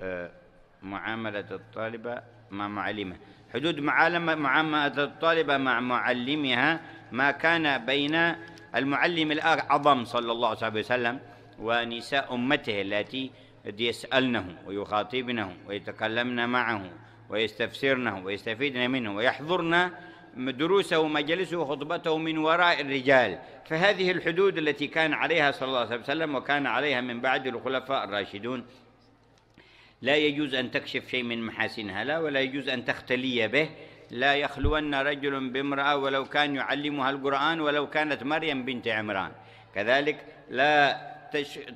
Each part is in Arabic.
آه، معاملة الطالبة مع معلمها حدود معاملة الطالبة مع معلمها ما كان بين المعلم الأعظم صلى الله عليه وسلم ونساء أمته التي يسألنه ويخاطبنه ويتكلمن معه ويستفسرنه ويستفيدن منه ويحضرن دروسه ومجلسه وخطبته من وراء الرجال فهذه الحدود التي كان عليها صلى الله عليه وسلم وكان عليها من بعد الخلفاء الراشدون لا يجوز أن تكشف شيء من محاسنها لا ولا يجوز أن تختلي به لا يخلون رجل بامرأة ولو كان يعلمها القرآن ولو كانت مريم بنت عمران كذلك لا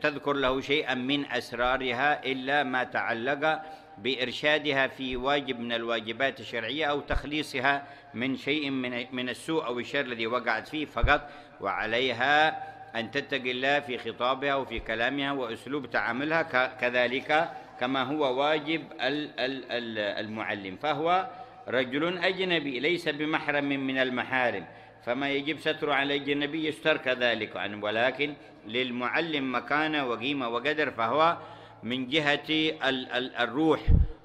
تذكر له شيئا من أسرارها إلا ما تعلق بإرشادها في واجب من الواجبات الشرعية أو تخليصها من شيء من من السوء أو الشر الذي وقعت فيه فقط وعليها أن تتقي الله في خطابها وفي كلامها وأسلوب تعاملها كذلك كما هو واجب المعلم فهو رجل أجنبي ليس بمحرم من المحارم فما يجب ستر على الجنبي يستر كذلك يعني ولكن للمعلم مكانة وقيمة وقدر فهو من جهة ال ال الروح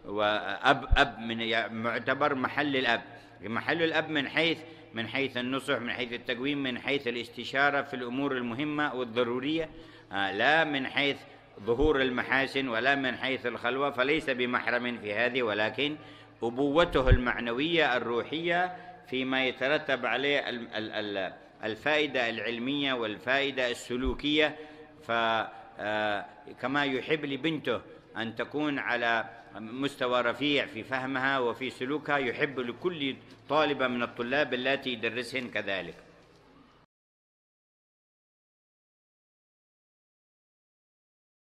وأب أب من معتبر محل الأب محل الأب من حيث من حيث النصح من حيث التقويم من حيث الاستشارة في الأمور المهمة والضرورية آه، لا من حيث ظهور المحاسن ولا من حيث الخلوة فليس بمحرم في هذه ولكن أبوته المعنوية الروحية فيما يترتب عليه الفائدة العلمية والفائدة السلوكية فكما آه، يحب لبنته أن تكون على مستوى رفيع في فهمها وفي سلوكها يحب لكل طالبة من الطلاب التي يدرسهن كذلك